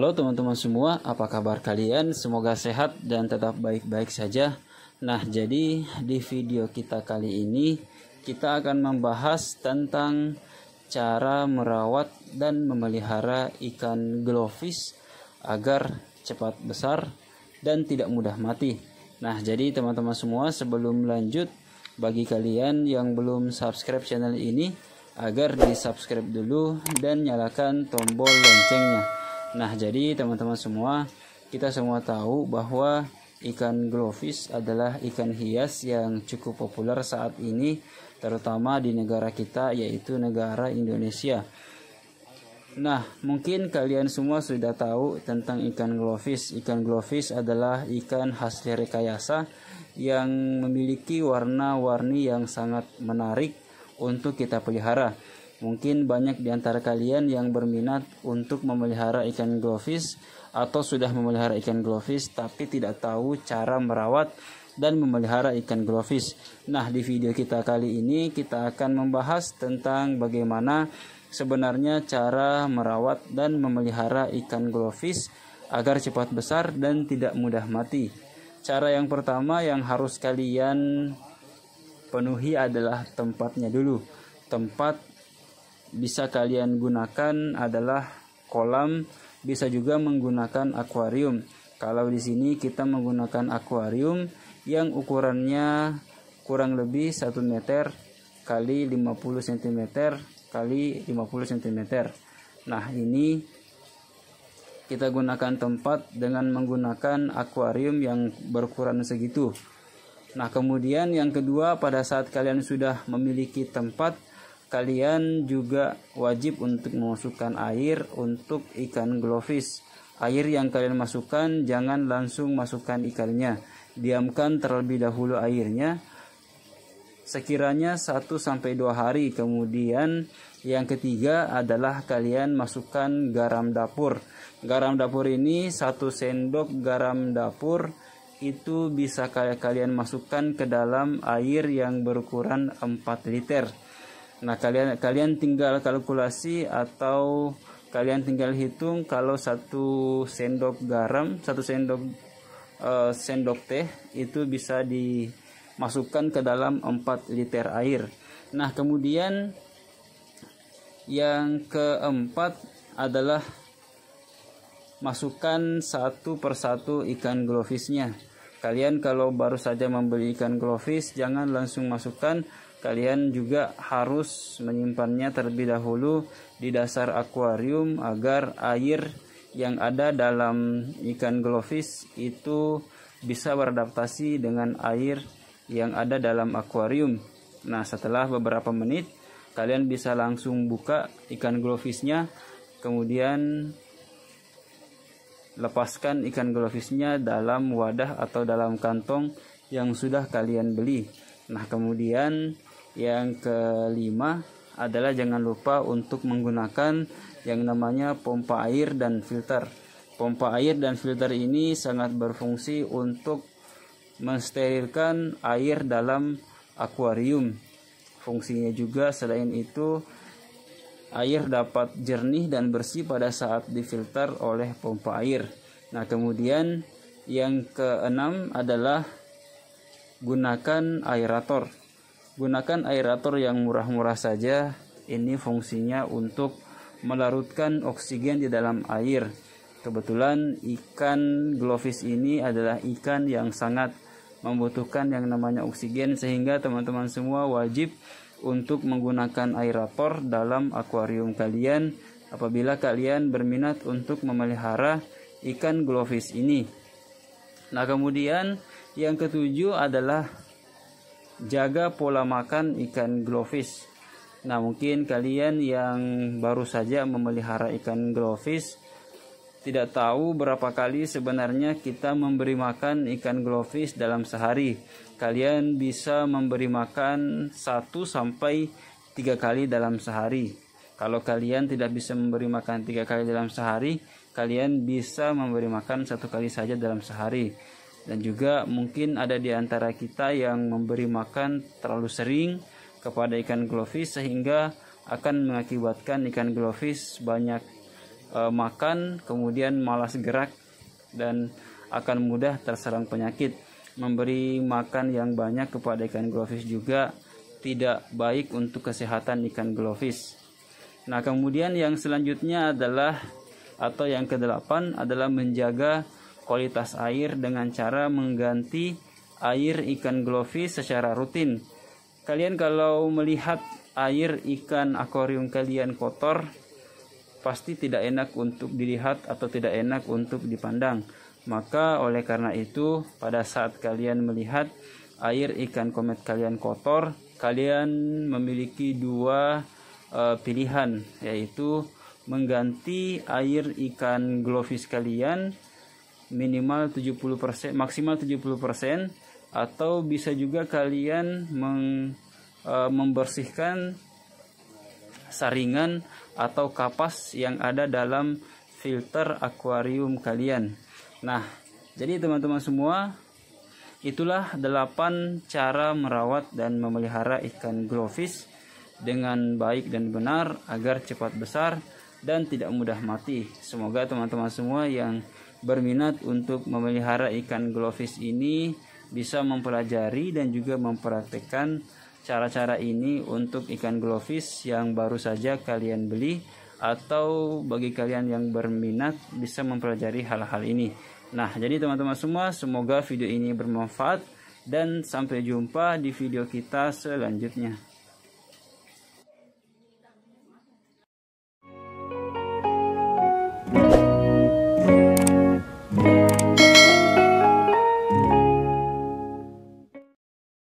Halo teman-teman semua, apa kabar kalian? Semoga sehat dan tetap baik-baik saja. Nah, jadi di video kita kali ini kita akan membahas tentang cara merawat dan memelihara ikan glowfish agar cepat besar dan tidak mudah mati. Nah, jadi teman-teman semua sebelum lanjut bagi kalian yang belum subscribe channel ini agar di-subscribe dulu dan nyalakan tombol loncengnya Nah, jadi teman-teman semua, kita semua tahu bahwa ikan glowfish adalah ikan hias yang cukup populer saat ini, terutama di negara kita, yaitu negara Indonesia. Nah, mungkin kalian semua sudah tahu tentang ikan glowfish. Ikan glowfish adalah ikan khas rekayasa yang memiliki warna-warni yang sangat menarik untuk kita pelihara. Mungkin banyak di antara kalian yang berminat untuk memelihara ikan glowfish atau sudah memelihara ikan glowfish tapi tidak tahu cara merawat dan memelihara ikan glowfish. Nah, di video kita kali ini kita akan membahas tentang bagaimana sebenarnya cara merawat dan memelihara ikan glowfish agar cepat besar dan tidak mudah mati. Cara yang pertama yang harus kalian penuhi adalah tempatnya dulu. Tempat bisa kalian gunakan adalah kolam, bisa juga menggunakan akuarium. Kalau di sini kita menggunakan akuarium yang ukurannya kurang lebih 1 meter kali 50 cm kali 50 cm. Nah, ini kita gunakan tempat dengan menggunakan akuarium yang berukuran segitu. Nah, kemudian yang kedua pada saat kalian sudah memiliki tempat Kalian juga wajib untuk memasukkan air untuk ikan glowfish. Air yang kalian masukkan jangan langsung masukkan ikannya. Diamkan terlebih dahulu airnya sekiranya 1 sampai 2 hari. Kemudian yang ketiga adalah kalian masukkan garam dapur. Garam dapur ini 1 sendok garam dapur itu bisa kalian masukkan ke dalam air yang berukuran 4 liter. Nah, kalian kalian tinggal kalkulasi atau kalian tinggal hitung kalau satu sendok garam, satu sendok uh, sendok teh itu bisa dimasukkan ke dalam 4 liter air. Nah, kemudian yang keempat adalah masukkan satu persatu ikan glofisnya. Kalian kalau baru saja membeli ikan glofis, jangan langsung masukkan kalian juga harus menyimpannya terlebih dahulu di dasar akuarium agar air yang ada dalam ikan glowfish itu bisa beradaptasi dengan air yang ada dalam akuarium. Nah, setelah beberapa menit kalian bisa langsung buka ikan glowfishnya, kemudian lepaskan ikan glowfishnya dalam wadah atau dalam kantong yang sudah kalian beli. Nah, kemudian yang kelima adalah jangan lupa untuk menggunakan yang namanya pompa air dan filter. Pompa air dan filter ini sangat berfungsi untuk mensterilkan air dalam akuarium. Fungsinya juga selain itu air dapat jernih dan bersih pada saat difilter oleh pompa air. Nah, kemudian yang keenam adalah gunakan aerator. Gunakan aerator yang murah-murah saja. Ini fungsinya untuk melarutkan oksigen di dalam air. Kebetulan ikan glowfish ini adalah ikan yang sangat membutuhkan yang namanya oksigen sehingga teman-teman semua wajib untuk menggunakan aerator dalam akuarium kalian apabila kalian berminat untuk memelihara ikan glowfish ini. Nah, kemudian yang ketujuh adalah jaga pola makan ikan glowfish. Nah, mungkin kalian yang baru saja memelihara ikan glowfish tidak tahu berapa kali sebenarnya kita memberi makan ikan glowfish dalam sehari. Kalian bisa memberi makan 1 sampai 3 kali dalam sehari. Kalau kalian tidak bisa memberi makan 3 kali dalam sehari, kalian bisa memberi makan satu kali saja dalam sehari dan juga mungkin ada di antara kita yang memberi makan terlalu sering kepada ikan glowfish sehingga akan mengakibatkan ikan glowfish banyak e, makan kemudian malas gerak dan akan mudah terserang penyakit memberi makan yang banyak kepada ikan glowfish juga tidak baik untuk kesehatan ikan glowfish nah kemudian yang selanjutnya adalah atau yang kedelapan adalah menjaga kualitas air dengan cara mengganti air ikan glofish secara rutin. Kalian kalau melihat air ikan akuarium kalian kotor, pasti tidak enak untuk dilihat atau tidak enak untuk dipandang. Maka oleh karena itu, pada saat kalian melihat air ikan komet kalian kotor, kalian memiliki dua uh, pilihan yaitu mengganti air ikan glofish kalian minimal 70% maksimal 70% atau bisa juga kalian meng, e, membersihkan saringan atau kapas yang ada dalam filter akuarium kalian. Nah, jadi teman-teman semua, itulah 8 cara merawat dan memelihara ikan glowfish dengan baik dan benar agar cepat besar dan tidak mudah mati. Semoga teman-teman semua yang berminat untuk memelihara ikan glowfish ini bisa mempelajari dan juga mempraktekkan cara-cara ini untuk ikan glowfish yang baru saja kalian beli atau bagi kalian yang berminat bisa mempelajari hal-hal ini. Nah, jadi teman-teman semua, semoga video ini bermanfaat dan sampai jumpa di video kita selanjutnya.